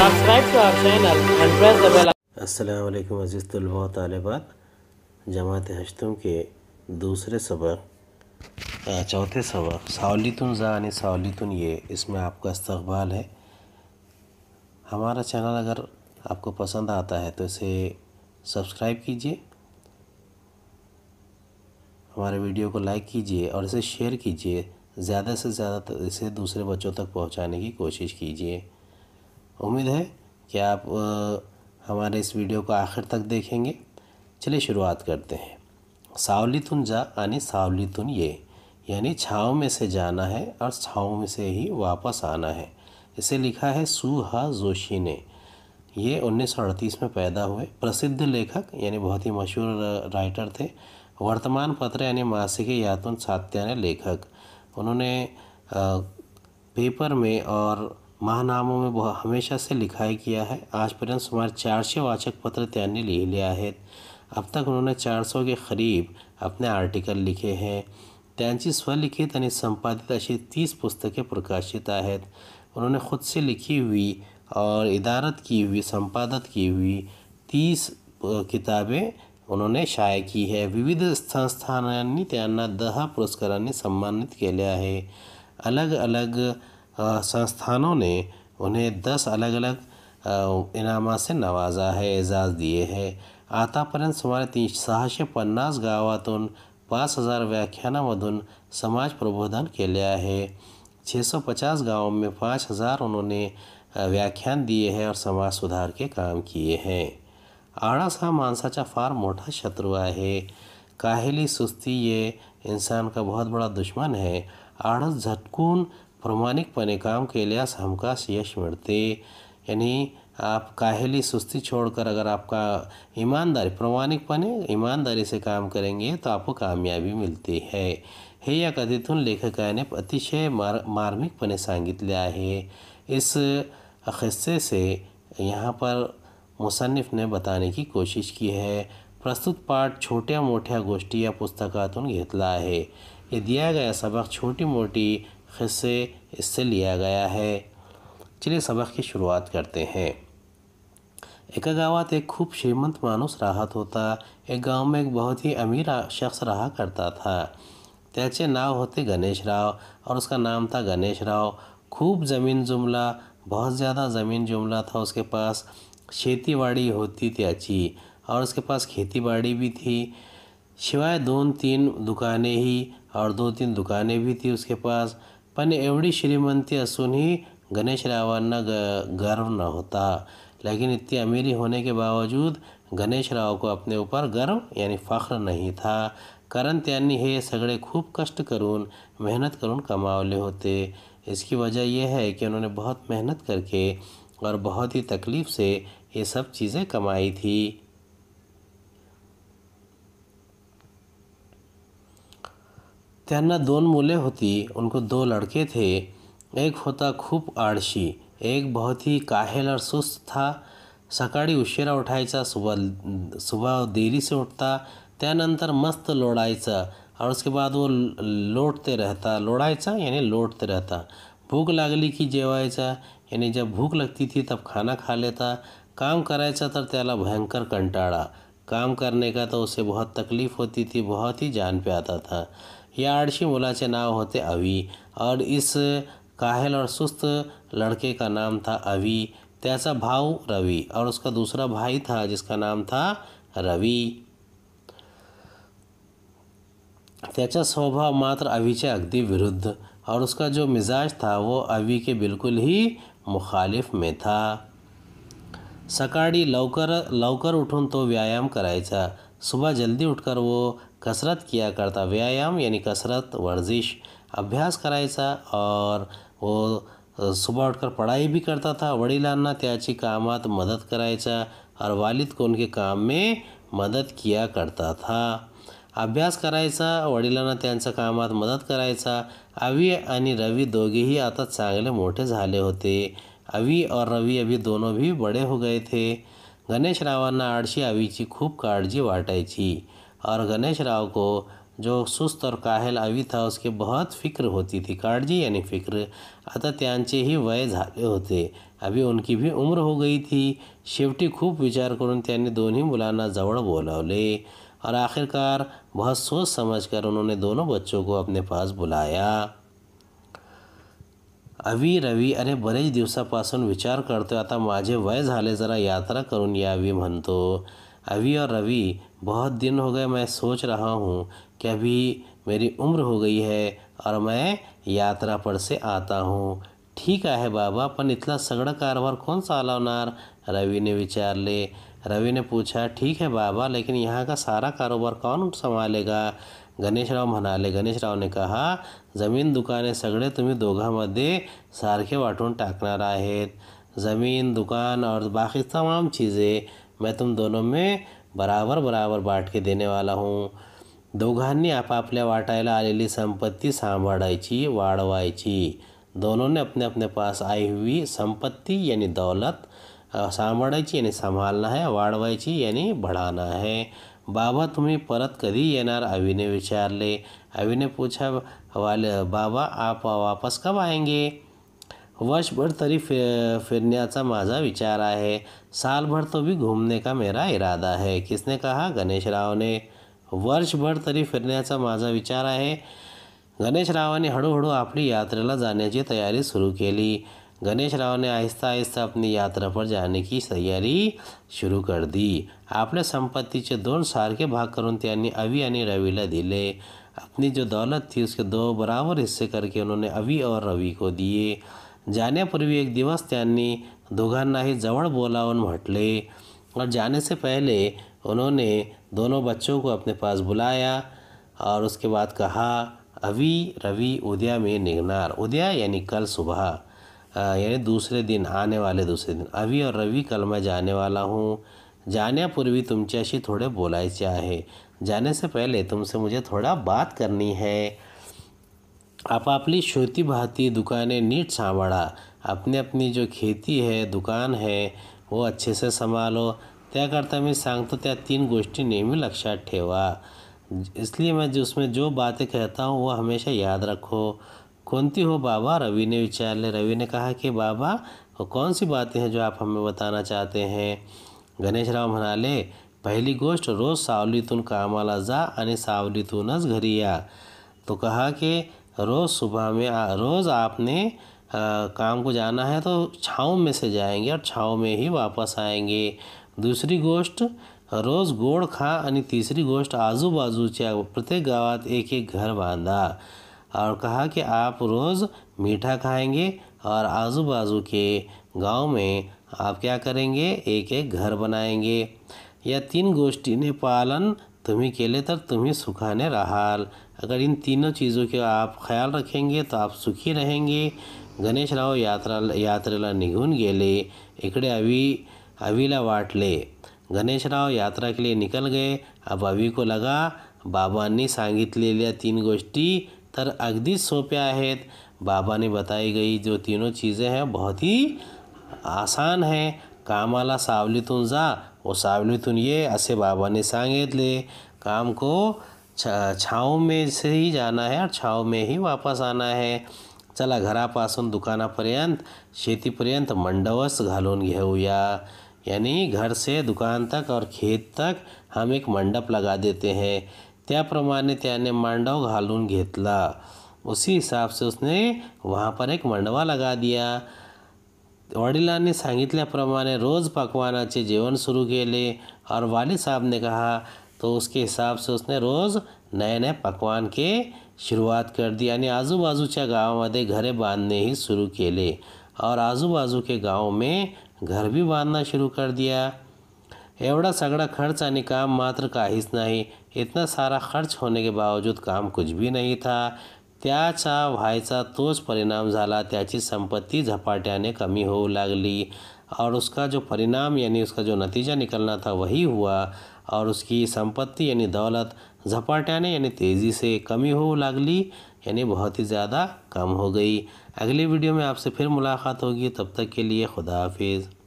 subscribe to our channel अजीज़ तलबा तालिबात जमात हश्तम के दूसरे सबक चौथे सबक सावलीत ज़ान सावलितुन ये इसमें आपका इस्तबाल है हमारा चैनल अगर आपको पसंद आता है तो इसे सब्सक्राइब कीजिए हमारे वीडियो को लाइक कीजिए और इसे शेयर कीजिए ज़्यादा से ज़्यादा तो इसे दूसरे बच्चों तक पहुंचाने की कोशिश कीजिए उम्मीद है कि आप हमारे इस वीडियो को आखिर तक देखेंगे चलिए शुरुआत करते हैं सावली तुन जा यानी सावली तुन ये यानी छाँव में से जाना है और छाँव में से ही वापस आना है इसे लिखा है सुहा जोशी ने ये उन्नीस में पैदा हुए प्रसिद्ध लेखक यानी बहुत ही मशहूर राइटर थे वर्तमान पत्र यानी मासिक यातुन सात्यान लेखक उन्होंने पेपर में और महानामों में वह हमेशा से लिखाई किया है आज पर्यंत सुमार चार सौ वाचक पत्र लिख लिया है अब तक उन्होंने चार सौ के करीब अपने आर्टिकल लिखे हैं त्यांची स्वलिखित आणि संपादित अशी तीस पुस्तके प्रकाशित आहेत उन्होंने खुद से लिखी हुई और इदारत की हुई संपादक की हुई तीस किताबें उन्होंने शाया की है विविध संस्थानांनी त्यांना दहा पुरस्कारांनी सम्मानित केले आहे अलग अलग संस्थानों ने उन्हें दस अलग अलग इनामा से नवाजा है एजाज़ दिए है आतापर्यंत सुमारे तीन सहाशे पन्नास गावातून पाँच हजार मधुन समाज प्रबोधन के लिए है छः सौ पचास गाँव में पाँच हज़ार उन्होंने व्याख्यान दिए हैं और समाज सुधार के काम किए हैं आड़स हा माणसाचा फार मोटा शत्रु है काहली सुस्ती ये इंसान का बहुत बड़ा दुश्मन है आड़स झटकून प्रमाणिकपने काम केल्यास हमकास यश मिलते यानी आप काहली सुस्ती छोड़कर अगर आपका ईमानदारी प्रमाणिकपने ईमानदारी से काम करेंगे तो आपको कामयाबी मिलती है हे या कथेतून लेखकाने अतिशय मार संगित लिया है इस हिस्से से यहाँ पर मुसनफ ने बताने की कोशिश की है प्रस्तुत पाठ छोटिया मोटिया गोष्टी या पुस्तकातून घेतला है ये दिया गया सबक छोटी मोटी हिस्से इससे लिया गया है चलिए सबक की शुरुआत करते हैं एक गावत एक खूब श्रीमंत मानुस राहत होता एक गांव में एक बहुत ही अमीर शख्स रहा करता था त्याचे नाव होते गणेश राव और उसका नाम था गणेश राव खूब ज़मीन जुमला बहुत ज़्यादा ज़मीन जुमला था उसके पास खेती बाड़ी होती त्याची और उसके पास खेती बाड़ी भी थी शिवाय दो तीन दुकानें ही और दो तीन दुकानें भी थी उसके पास पण एवढी श्रीमंती असूनही गणेशरावांना ग गर्व न होता लेकिन इतनी अमीरी होने के बावजूद गणेश राव को अपने ऊपर गर्व यानी फख्र नहीं था कारण त्यांनी हे सगळे खूप कष्ट करून मेहनत करून कमावले होते इसकी वजह यह है कि उन्होंने बहुत मेहनत करके और बहुत ही तकलीफ़ से ये सब चीज़ें कमाई थी त्यांना दोन मुले होती उनको दो लड़के थे एक होता खूप आळशी एक बहुत ही काहेल और सुस्त था सकाळी उशिरा उठायचा सुबह सुबह देरी से उठता त्यानंतर मस्त लौड़ायचा और उसके बाद वो लौटते रहता लौड़ायचा यानी लौटते रहता भूख लागली की जेवायचा यानी जब भूख लगती थी तब खाना खा लेता काम करायचा तर त्याला भयंकर कंटाड़ा काम करने का तो उसे बहुत तकलीफ़ होती थी बहुत ही जान पे आता था यह आड़शी मुलाचे नाव होते अवी और इस काहल और सुस्त लड़के का नाम था अवी त्याचा भाव रवि और उसका दूसरा भाई था जिसका नाम था रवि त्याचा स्वभाव मात्र से अग्दि विरुद्ध और उसका जो मिजाज था वो अवी के बिल्कुल ही मुखालिफ में था सकाड़ी लवकर लवकर उठन तो व्यायाम करायचा सुबह जल्दी उठकर वो कसरत किया करता व्यायाम यानी कसरत वर्जिश अभ्यास करायचा और वो सुबह उठकर पढ़ाई भी करता था वडिलांना त्याची कामात मदद करायचा और वालिद को उनके काम में मदद किया करता था अभ्यास करायचा वडिलांना त्यांच्या कामात मदद करायचा अवी आणि रवी ही आता चांगले मोठे झाले होते अवी और रवि अभी दोनों भी बड़े हो गए थे आड़शी आळशी की खूब काड़जी वाटायची और गणेशराव को जो सुस्त और काहल आवी था उसके बहुत फिक्र होती थी काड़जी यानी फिक्र आता ही वय झाले होते अभी उनकी भी उम्र हो गई थी शेवटी खूब विचार करून त्यांनी दोन्ही मुलांना जवळ बोलावले और आखिरकार बहुत सोच समझकर उन्होंने दोनों बच्चों को अपने पास बुलाया अवी रवि अरे बरेच दिवसापासून विचार करतो आता माझे वय झाले जरा यात्रा करून यावी म्हणतो अवी और रवि बहुत दिन हो गए मैं सोच रहा हूँ कि अभी मेरी उम्र हो गई है और मैं यात्रा पर से आता हूँ ठीक आहे बाबा पण कौन सगळं कारभार कोण चालवणार रवीने विचारले रवि ने पूछा ठीक है बाबा लेकिन यहाँ का सारा कारोबार कौन संभालेगा गणेश राव गणेश राव ने कहा जमीन दुकाने तुम्हें दोगा मध्य सारखे वाटन टाकना है ज़मीन दुकान और बाकी तमाम चीज़ें मैं तुम दोनों में बराबर बराबर बांट के देने वाला हूँ दोघांनी आपापल्या वाटायला आलेली संपत्ती सांभाळायची दोनों ने अपने अपने पास आई हुई संपत्ति यानी दौलत सांभाळायची यानी संभालना है वाढवायची यानी बढ़ाना है बाबा तुम्ही परत कधी येणार अवीने विचारले अवीने पूछा वाले बाबा आप वापस कब आएंगे वर्षभर तरी फिर फिरण्याचा माझा विचार आहे सालभर तो भी घूमने का मेरा इरादा है किसने कहा गणेशराव ने वर्षभर तरी फिरण्याचा माझा विचार आहे गणेशरावाने हळूहळू आपली यात्रेला जाण्याची तयारी सुरू केली गणेश राव ने आहिस्ता आहिस्ता अपनी यात्रा पर जाने की तैयारी शुरू कर दी से दोनों दोन सारखे भाग करून त्यांनी अवी आणि रवीला दिले अपनी जो दौलत थी उसके दो बराबर हिस्से करके उन्होंने अवी और रवि को दिए जाण्यापूर्वी एक दिवस त्यांनी दोघांनाही जवळ बोलावून म्हटले और जाने से पहले उन्होंने दोनों बच्चों को अपने पास बुलाया और उसके बाद कहा अभी रवि उदया में निगनार उदया यानी कल सुबह यानी दूसरे दिन आने वाले दूसरे दिन अभी और रवि कल मैं जाने वाला हूँ जाने तुम तुमच्याशी थोडे बोलायचे जाने से पहले तुमसे मुझे थोडा बात करनी है आप अपनी श्रोती भाती दुकानें नीट सांभा अपनी अपनी जो खेती है दुकान है वो अच्छे से संभालो मैं मी तो त्या तीन गोष्टी नेहमी लक्षा ठेवा इसलिए मैं जो उसमें जो बातें कहता हूँ वो हमेशा याद रखो कौनती हो बाबा रवि ने विचार ले रवि ने कहा कि बाबा वो कौन सी बातें हैं जो आप हमें बताना चाहते हैं गणेश राव म्हणाले पहली गोष्ट रोज सावलीतून कामाला जा आणि सावलीतूनच घरी या तो कहा कि रोज़ सुबह में रोज़ आपने आ, काम को जाना है तो छाँव में से जाएंगे और छाँव में ही वापस आएंगे दूसरी गोष्ट रोज गोड खा आणि तीसरी गोष्ट आजूबाजूच्या प्रत्येक गावात एक एक घर बांधा और कहा कि आप रोज़ मीठा खाएंगे और आजू बाजू के गांव में आप क्या करेंगे एक एक घर बनाएंगे यह तीन गोष्ठी ने पालन तुम्हें केले तर तुम्हें सुखाने रहाल अगर इन तीनों चीज़ों के आप ख्याल रखेंगे तो आप सुखी रहेंगे गणेश राव यात्रा यात्रेला निघून गेले इकडे अभी अवीला वाटले राव यात्रा के लिए निकल गए अब अभी को लगा बाबा बाबांनी लिया तीन गोष्टी तर अगदी सोप्या आहेत बाबाने बताई गई जो तीनों चीज़ें हैं बहुत ही आसान है कामाला सावलीतून जा वो सावलीतून ये असे ने संगित काम को छाव में से ही जाना है और छाव में ही वापस आना है चला घरापासन दुकानापर्यंत शेतीपर्यंत मंडवस घालून घेऊया यानी घर से दुकान तक और खेत तक हम एक मंडप लगा देते हैं त्याप्रमाणे त्याने मांडव घालून घेतला उसी हिसाब से उसने वहाँ पर एक मंडवा लगा दिया वडिलांनी सांगितल्याप्रमाणे रोज पकवानाचे जेवण सुरू केले और वाली साहब ने कहा तो उसके हिसाब से उसने रोज़ नए नए पकवान के शुरुआत कर दी आणि आजूबाजूच्या गावामध्ये घरे ही सुरू केले और आजूबाजू के गाँव में घर भी बांधना शुरू कर दिया एवड़ा सगड़ा खर्च आने काम मात्र का काहीच नहीं इतना सारा खर्च होने के बावजूद काम कुछ भी नहीं था त्याचा व्हायचा तोच परिणाम झाला त्याची संपत्ति झपाट्याने कमी होऊ लागली और उसका जो परिणाम यानी उसका जो नतीजा निकलना था वही हुआ और उसकी संपत्ति यानी दौलत झपाट्याने यानी तेज़ी से कमी हो लागली यानी बहुत ही ज़्यादा कम हो गई अगली वीडियो में आपसे फिर मुलाकात होगी तब तक के लिए खुदा हाफिज़